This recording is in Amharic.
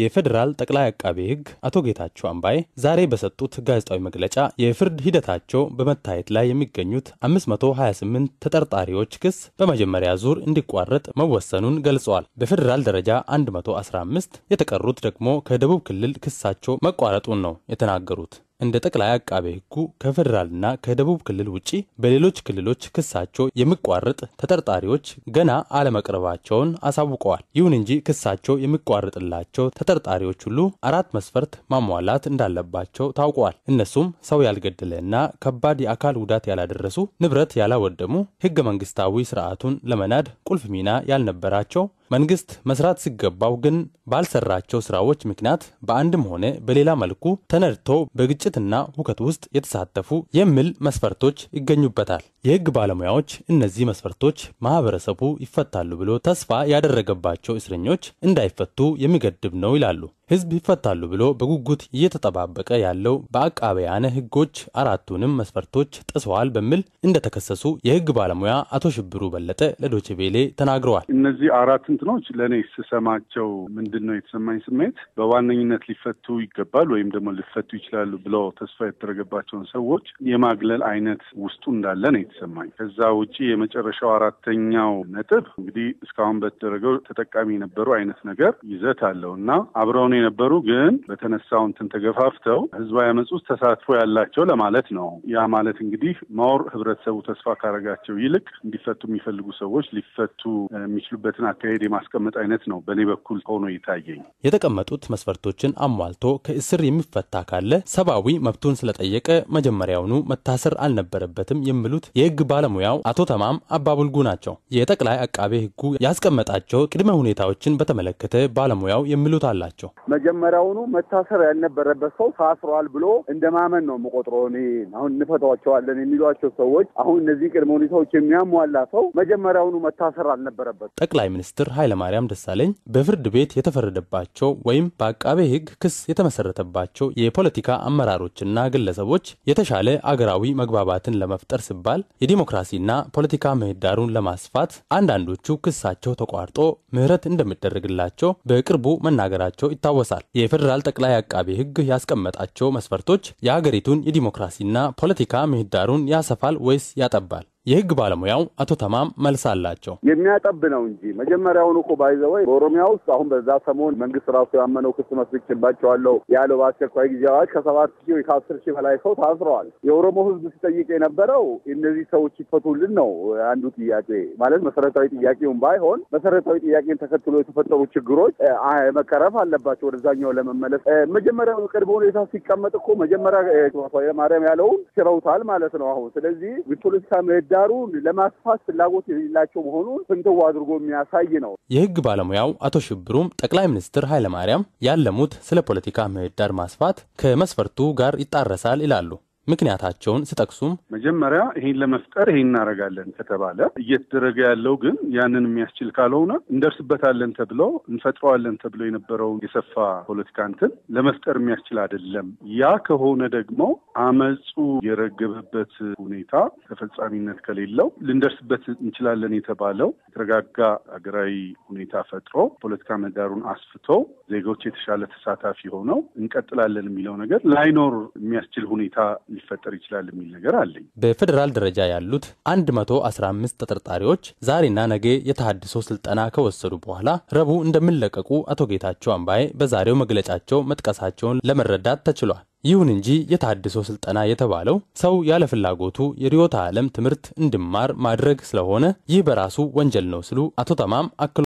የፌዴራል ጠቅላይ አቃቤ ሕግ አቶ ጌታቸው አምባዬ ዛሬ በሰጡት ጋዜጣዊ መግለጫ የፍርድ ሂደታቸው በመታየት ላይ የሚገኙት 528 ተጠርጣሪዎች ክስ በመጀመሪያ ዙር እንዲቋረጥ መወሰኑን ገልጸዋል። በፌዴራል ደረጃ 115፣ የተቀሩት ደግሞ ከደቡብ ክልል ክሳቸው መቋረጡን ነው የተናገሩት። እንደ ጠቅላይ አቃቤ ሕጉ ከፌዴራልና ከደቡብ ክልል ውጪ በሌሎች ክልሎች ክሳቸው የሚቋረጥ ተጠርጣሪዎች ገና አለመቅረባቸውን አሳውቀዋል። ይሁን እንጂ ክሳቸው የሚቋረጥላቸው ተጠርጣሪዎች ሁሉ አራት መስፈርት ማሟላት እንዳለባቸው ታውቀዋል። እነሱም ሰው ያልገደለና ከባድ የአካል ጉዳት ያላደረሱ፣ ንብረት ያላወደሙ፣ ሕገ መንግስታዊ ስርዓቱን ለመናድ ቁልፍ ሚና ያልነበራቸው መንግስት መስራት ሲገባው ግን ባልሰራቸው ስራዎች ምክንያት በአንድም ሆነ በሌላ መልኩ ተነድቶ በግጭትና ሁከት ውስጥ የተሳተፉ የሚል መስፈርቶች ይገኙበታል። የህግ ባለሙያዎች እነዚህ መስፈርቶች ማህበረሰቡ ይፈታሉ ብሎ ተስፋ ያደረገባቸው እስረኞች እንዳይፈቱ የሚገድብ ነው ይላሉ። ህዝብ ይፈታሉ ብሎ በጉጉት እየተጠባበቀ ያለው በአቃቢያነ ህጎች አራቱንም መስፈርቶች ጥሰዋል በሚል እንደተከሰሱ የህግ ባለሙያ አቶ ሽብሩ በለጠ ለዶችቤሌ ተናግረዋል። እነዚህ አራት እንትኖች ለእኔ ስሰማቸው ምንድን ነው የተሰማኝ ስሜት በዋነኝነት ሊፈቱ ይገባል ወይም ደግሞ ሊፈቱ ይችላሉ ብሎ ተስፋ የተደረገባቸውን ሰዎች የማግለል አይነት ውስጡ እንዳለ ነው የተሰማኝ። ከዛ ውጭ የመጨረሻው አራተኛው ነጥብ እንግዲህ እስካሁን በተደረገው ተጠቃሚ የነበሩ አይነት ነገር ይዘት አለው እና አብረውን የነበሩ ግን በተነሳው እንትን ተገፋፍተው ህዝባዊ አመፅ ውስጥ ተሳትፎ ያላቸው ለማለት ነው። ያ ማለት እንግዲህ ማወር ህብረተሰቡ ተስፋ ካረጋቸው ይልቅ እንዲፈቱ የሚፈልጉ ሰዎች ሊፈቱ የሚችሉበትን አካሄድ የማስቀመጥ አይነት ነው በእኔ በኩል ሆኖ ይታየኝ። የተቀመጡት መስፈርቶችን አሟልቶ ከእስር የሚፈታ ካለ ሰብአዊ መብቱን ስለጠየቀ መጀመሪያውኑ መታሰር አልነበረበትም የሚሉት የህግ ባለሙያው አቶ ተማም አባቡልጉ ናቸው። የጠቅላይ አቃቤ ህጉ ያስቀመጣቸው ቅድመ ሁኔታዎችን በተመለከተ ባለሙያው የሚሉት አላቸው። መጀመሪያውኑ መታሰር ያልነበረበት ሰው ታስሯል ብሎ ማመን ነው የምቆጥረው እኔ። አሁን እንፈተዋቸዋለን የሚሏቸው ሰዎች አሁን እነዚህ ቅድመ ሁኔታዎች የሚያሟላ ሰው መጀመሪያውኑ መታሰር አልነበረበት። ጠቅላይ ሚኒስትር ኃይለማርያም ደሳለኝ በፍርድ ቤት የተፈረደባቸው ወይም በአቃቤ ሕግ ክስ የተመሰረተባቸው የፖለቲካ አመራሮችና ግለሰቦች የተሻለ አገራዊ መግባባትን ለመፍጠር ሲባል የዲሞክራሲና ፖለቲካ ምህዳሩን ለማስፋት አንዳንዶቹ ክሳቸው ተቋርጦ ምህረት እንደሚደረግላቸው በቅርቡ መናገራቸው ይታወ ይታወሳል። የፌዴራል ጠቅላይ አቃቢ ሕግ ያስቀመጣቸው መስፈርቶች የሀገሪቱን የዲሞክራሲና ፖለቲካ ምህዳሩን ያሰፋል ወይስ ያጠባል? የህግ ባለሙያው አቶ ተማም መልስ አላቸው። የሚያጠብ ነው እንጂ መጀመሪያውን እኮ ባይዘወይ በኦሮሚያ ውስጥ አሁን በዛ ሰሞን መንግስት ራሱ ያመነው ክስ መስርቼባቸዋለሁ ያለው በአስቸኳይ ጊዜ አዋጅ ከሰባት ሺ ከአስር ሺህ በላይ ሰው ታስረዋል። የኦሮሞ ህዝብ ሲጠይቅ የነበረው እነዚህ ሰዎች ይፈቱልን ነው አንዱ ጥያቄ ማለት መሰረታዊ ጥያቄውን ባይሆን መሰረታዊ ጥያቄን ተከትሎ የተፈጠሩ ችግሮች መቀረፍ አለባቸው። ወደዛኛው ለመመለስ መጀመሪያ ቅድመ ሁኔታ ሲቀመጥ እኮ መጀመሪያ ማርያም ያለውን ሽረውታል ማለት ነው። አሁን ስለዚህ ፖለቲካ ምህዳ ምህዳሩን ለማስፋት ፍላጎት የሌላቸው መሆኑን ፍንትው አድርጎ የሚያሳይ ነው። የህግ ባለሙያው አቶ ሽብሩም ጠቅላይ ሚኒስትር ኃይለማርያም ያለሙት ስለ ፖለቲካ ምህዳር ማስፋት ከመስፈርቱ ጋር ይጣረሳል ይላሉ። ምክንያታቸውን ስጠቅሱም መጀመሪያ ይሄን ለመፍጠር ይሄን እናደርጋለን ከተባለ እየተደረገ ያለው ግን ያንን የሚያስችል ካልሆነ እንደርስበታለን ተብሎ እንፈጥረዋለን ተብሎ የነበረውን የሰፋ ፖለቲካ እንትን ለመፍጠር የሚያስችል አይደለም። ያ ከሆነ ደግሞ አመፁ የረገበበት ሁኔታ ተፈጻሚነት ከሌለው ልንደርስበት እንችላለን የተባለው የተረጋጋ ሀገራዊ ሁኔታ ፈጥሮ ፖለቲካ ምህዳሩን አስፍቶ ዜጎች የተሻለ ተሳታፊ ሆነው እንቀጥላለን የሚለው ነገር ላይኖር የሚያስችል ሁኔታ ሊፈጠር ይችላል የሚል ነገር አለኝ። በፌዴራል ደረጃ ያሉት 115 ተጠርጣሪዎች ዛሬና ነገ የተሃድሶ ስልጠና ከወሰዱ በኋላ ረቡዕ እንደሚለቀቁ አቶ ጌታቸው አምባዬ በዛሬው መግለጫቸው መጥቀሳቸውን ለመረዳት ተችሏል። ይሁን እንጂ የተሃድሶ ስልጠና የተባለው ሰው ያለ ፍላጎቱ የርዕዮተ ዓለም ትምህርት እንዲማር ማድረግ ስለሆነ ይህ በራሱ ወንጀል ነው ሲሉ አቶ ተማም አክሎ